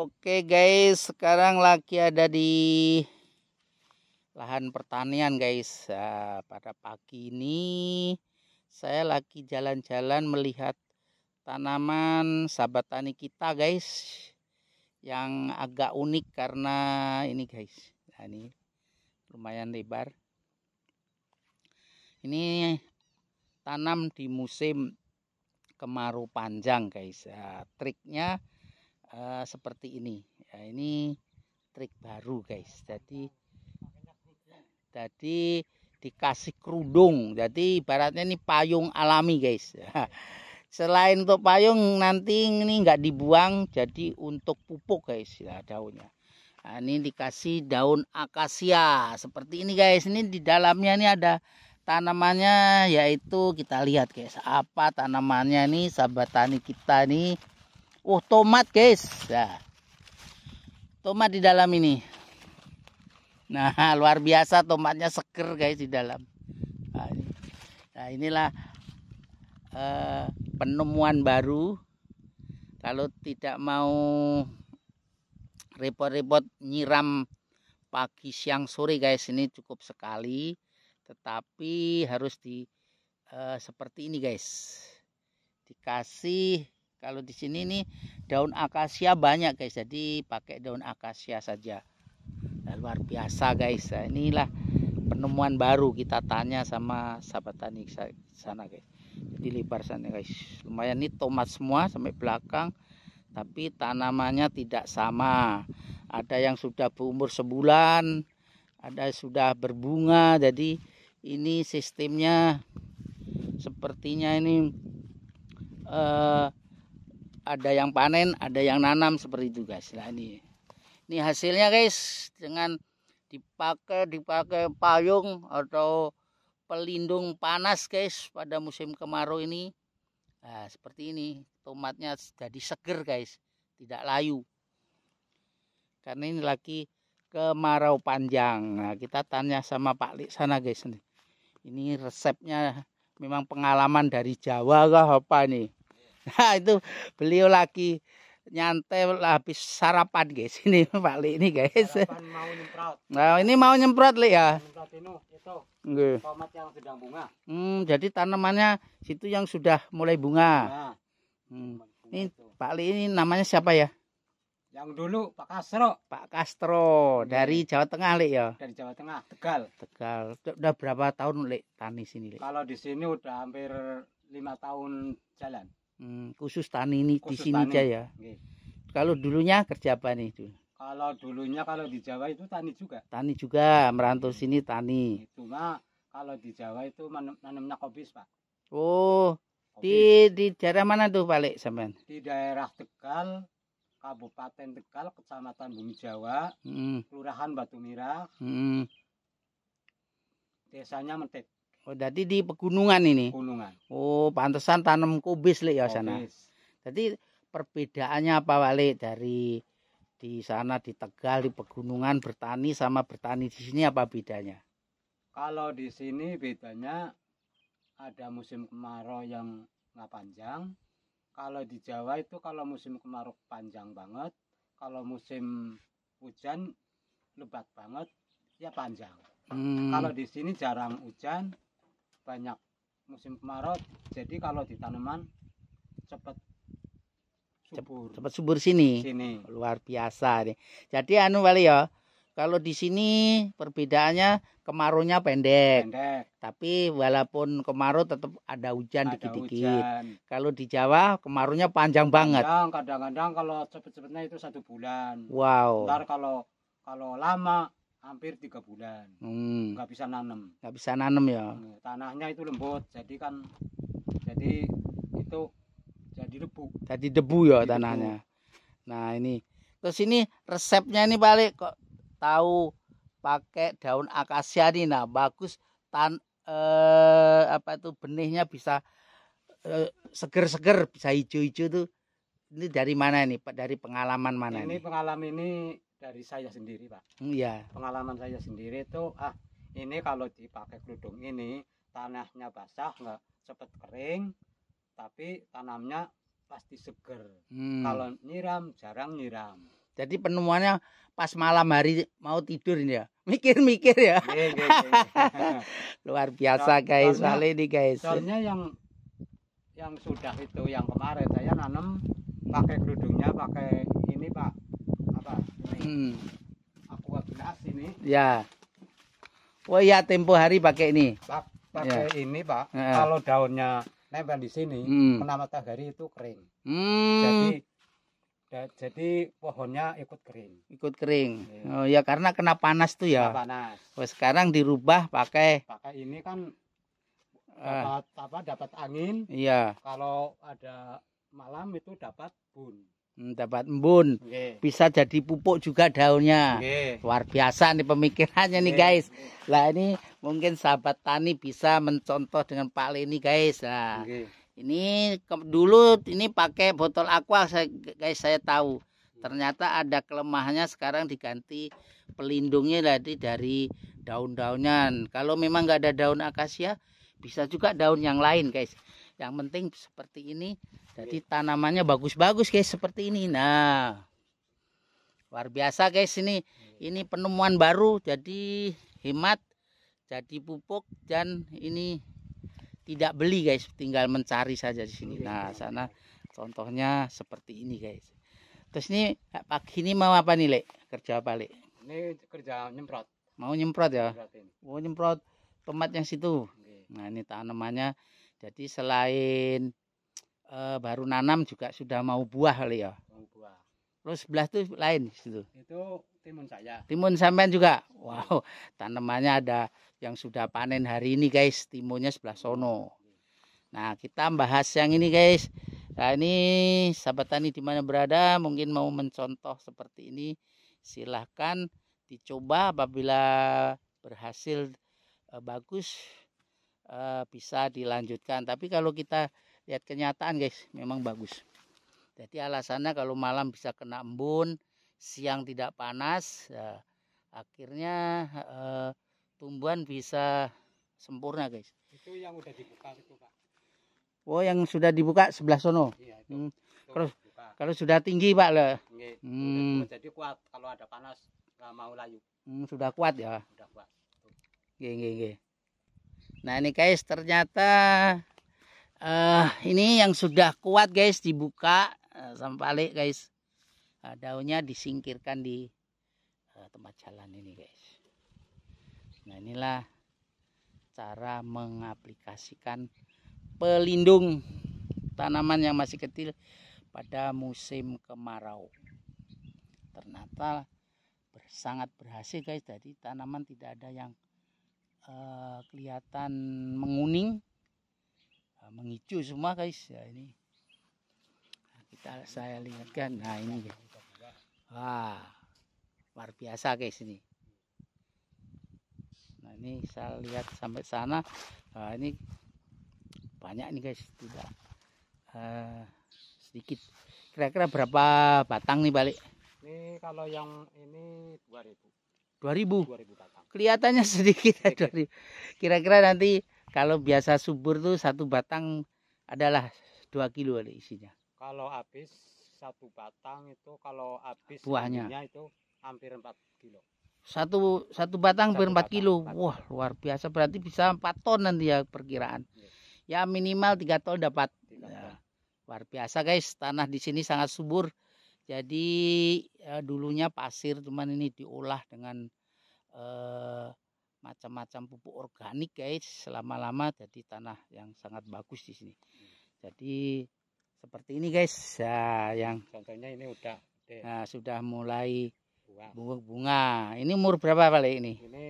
Oke guys, sekarang lagi ada di lahan pertanian guys. Nah, pada pagi ini saya lagi jalan-jalan melihat tanaman sahabat tani kita guys. Yang agak unik karena ini guys. Nah, ini lumayan lebar. Ini tanam di musim kemarau panjang guys. Nah, triknya Eh, seperti ini ya, ini trik baru guys jadi jadi dikasih kerudung jadi ibaratnya ini payung alami guys selain untuk payung nanti ini nggak dibuang jadi untuk pupuk guys ya daunnya nah, ini dikasih daun akasia seperti ini guys ini di dalamnya ini ada tanamannya yaitu kita lihat guys apa tanamannya nih sahabat tani kita nih Oh, tomat, guys. Nah. Tomat di dalam ini. Nah, luar biasa tomatnya seker guys, di dalam. Nah, nah, inilah eh, penemuan baru. Kalau tidak mau repot-repot nyiram pagi, siang, sore, guys, ini cukup sekali. Tetapi harus di eh, seperti ini, guys. Dikasih kalau di sini hmm. nih daun akasia banyak guys, jadi pakai daun akasia saja. Nah, luar biasa guys. Nah, inilah penemuan baru kita tanya sama sahabat tani sana guys. Jadi lebar sana guys. Lumayan nih tomat semua sampai belakang, tapi tanamannya tidak sama. Ada yang sudah berumur sebulan, ada yang sudah berbunga. Jadi ini sistemnya sepertinya ini eh, ada yang panen, ada yang nanam seperti itu guys. Nah ini, ini hasilnya guys dengan dipakai dipakai payung atau pelindung panas guys pada musim kemarau ini. Nah seperti ini tomatnya jadi seger guys, tidak layu. Karena ini lagi kemarau panjang. Nah kita tanya sama Pak Lik sana guys. Ini resepnya memang pengalaman dari Jawa kah apa nih? Nah, itu beliau lagi nyantai habis sarapan guys ini Pak Li ini guys sarapan mau nyemprot nah ini mau nyemprot Li ya nyemprot ini itu Nggih. tomat yang sedang bunga hmm, jadi tanamannya situ yang sudah mulai bunga nah, hmm. ini itu. Pak Li ini namanya siapa ya yang dulu Pak Kastro. Pak Castro dari iya. Jawa Tengah Li ya dari Jawa Tengah Tegal Tegal udah berapa tahun Li tani sini Li kalau di sini udah hampir lima tahun jalan Hmm, khusus tani ini khusus di sini aja ya. Kalau dulunya kerja apa nih itu? Kalau dulunya kalau di Jawa itu tani juga. Tani juga merantau sini tani. Cuma kalau di Jawa itu nanamnya kobis pak. Oh, di di daerah mana tuh balik sampean? Di daerah Tegal, Kabupaten Tegal, Kecamatan Bumi Jawa, hmm. Kelurahan Batu Mirah, hmm. desanya Mentit. Oh, jadi di pegunungan ini. Pegunungan. Oh, pantesan tanam kubis lek ya sana. Jadi perbedaannya apa wali dari di sana di Tegal di pegunungan bertani sama bertani di sini apa bedanya? Kalau di sini bedanya ada musim kemarau yang nggak panjang. Kalau di Jawa itu kalau musim kemarau panjang banget, kalau musim hujan lebat banget ya panjang. Hmm. Kalau di sini jarang hujan, banyak musim kemarau jadi kalau di tanaman cepat subur cepat subur sini. sini luar biasa nih jadi anu wali ya kalau di sini perbedaannya kemarunya pendek. pendek. Tapi walaupun kemarau tetap ada hujan dikit-dikit. Kalau di Jawa kemarunya panjang, panjang banget. Kadang-kadang kalau cepet-cepetnya itu satu bulan. Wow. Ntar kalau kalau lama hampir tiga bulan hmm. bisa nanem nggak bisa nanem ya tanahnya itu lembut jadi kan jadi itu jadi debu jadi debu ya jadi tanahnya debu. nah ini terus ini resepnya ini balik kok tahu pakai daun akasia ini, nah bagus tan eh, apa itu benihnya bisa eh, seger-seger eh, bisa hijau-hijau tuh ini dari mana ini dari pengalaman mana ini ini? pengalaman ini dari saya sendiri pak iya pengalaman saya sendiri itu ah ini kalau dipakai kerudung ini tanahnya basah nggak cepet kering tapi tanamnya pasti seger hmm. kalau nyiram jarang nyiram jadi penemuannya pas malam hari mau tidur ini ya. Mikir-mikir ya. Yeah, yeah, yeah. Luar biasa so, guys, soalnya, ini guys. Soalnya yang yang sudah itu yang kemarin saya nanam pakai kerudungnya pakai ini Pak Hmm. Aku gelas ini. Ya. Oh iya tempo hari pakai ini. Pak, pakai ya. ini, Pak. Ya. Kalau daunnya nempel di sini, hmm. kena matahari itu kering. Hmm. Jadi jadi pohonnya ikut kering. Ikut kering. Ya. Oh ya karena kena panas tuh ya. Kena panas. Oh, sekarang dirubah pakai pakai ini kan ah. dapat uh, apa dapat angin. Iya. Kalau ada malam itu dapat bun. Hmm, dapat embun okay. bisa jadi pupuk juga daunnya okay. luar biasa nih pemikirannya okay. nih guys lah ini mungkin sahabat tani bisa mencontoh dengan Pak Leni guys nah okay. ini dulu ini pakai botol aqua saya, guys saya tahu ternyata ada kelemahannya sekarang diganti pelindungnya tadi dari daun-daunan kalau memang nggak ada daun akasia bisa juga daun yang lain guys yang penting seperti ini jadi iya. tanamannya bagus-bagus guys seperti ini nah luar biasa guys ini iya. ini penemuan baru jadi hemat jadi pupuk dan ini tidak beli guys tinggal mencari saja di sini iya, nah sana contohnya seperti ini guys terus ini pagi ini mau apa nih lek kerja apa lek ini kerja nyemprot mau nyemprot ya mau nyemprot tomat yang situ nah ini tanamannya jadi selain e, baru nanam juga sudah mau buah kali ya. Mau buah. Terus sebelah tuh lain situ. Itu timun saya. Timun sampean juga. Wow, tanamannya ada yang sudah panen hari ini guys, timunnya sebelah sono. Nah, kita bahas yang ini guys. Nah, ini sahabat tani di mana berada mungkin mau mencontoh seperti ini silahkan dicoba apabila berhasil eh, bagus Eh, bisa dilanjutkan tapi kalau kita lihat kenyataan guys memang bagus jadi alasannya kalau malam bisa kena embun siang tidak panas ya, akhirnya uh, tumbuhan bisa sempurna guys itu yang sudah dibuka itu pak oh yang sudah dibuka sebelah sono iya, itu, hmm. itu kalau kalau sudah tinggi pak lah hmm. jadi kuat kalau ada panas nggak mau layu hmm, sudah kuat ya sudah kuat gini, gini. Nah ini guys ternyata uh, ini yang sudah kuat guys dibuka uh, eh, sampai guys. Uh, daunnya disingkirkan di uh, tempat jalan ini guys. Nah inilah cara mengaplikasikan pelindung tanaman yang masih kecil pada musim kemarau. Ternyata sangat berhasil guys. Jadi tanaman tidak ada yang Eh, kelihatan menguning eh, mengicu semua guys ya ini nah, kita saya lihatkan nah ini guys. wah luar biasa guys ini nah ini saya lihat sampai sana nah, ini banyak nih guys tidak uh, sedikit kira-kira berapa batang nih balik ini kalau yang ini 2000 dua ribu batang. Kelihatannya sedikit ya ribu Kira-kira nanti kalau biasa subur tuh satu batang adalah dua kilo isinya. Kalau habis satu batang itu kalau habis buahnya itu hampir empat kilo. Satu satu batang hampir 4 kilo. 4. Wah, luar biasa. Berarti bisa empat ton nanti ya perkiraan. Ya, ya minimal tiga ton dapat. 3 ton. Ya, luar biasa guys, tanah di sini sangat subur. Jadi ya, dulunya pasir cuman ini diolah dengan eh, macam-macam pupuk organik guys selama-lama jadi tanah yang sangat bagus di sini. Hmm. Jadi seperti ini guys. Ya yang contohnya ini udah nah, sudah mulai bunga. bunga. Ini umur berapa kali ini? Ini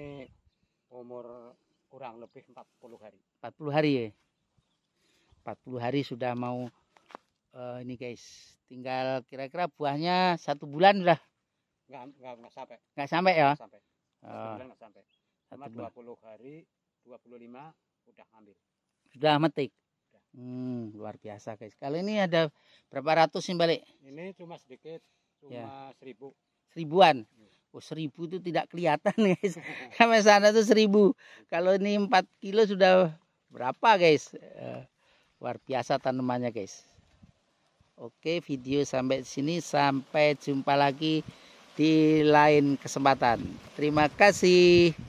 umur kurang lebih 40 hari. 40 hari ya. 40 hari sudah mau uh, ini guys tinggal kira-kira buahnya satu bulan udah nggak nggak, nggak sampai nggak sampai ya Enggak sampai satu ah. bulan nggak sampai sama dua puluh hari dua puluh lima udah ambil sudah metik sudah. hmm, luar biasa guys kali ini ada berapa ratus yang balik ini cuma sedikit cuma ya. seribu seribuan hmm. oh seribu itu tidak kelihatan guys sama sana tuh seribu kalau ini empat kilo sudah berapa guys uh, luar biasa tanamannya guys Oke, video sampai sini. Sampai jumpa lagi di lain kesempatan. Terima kasih.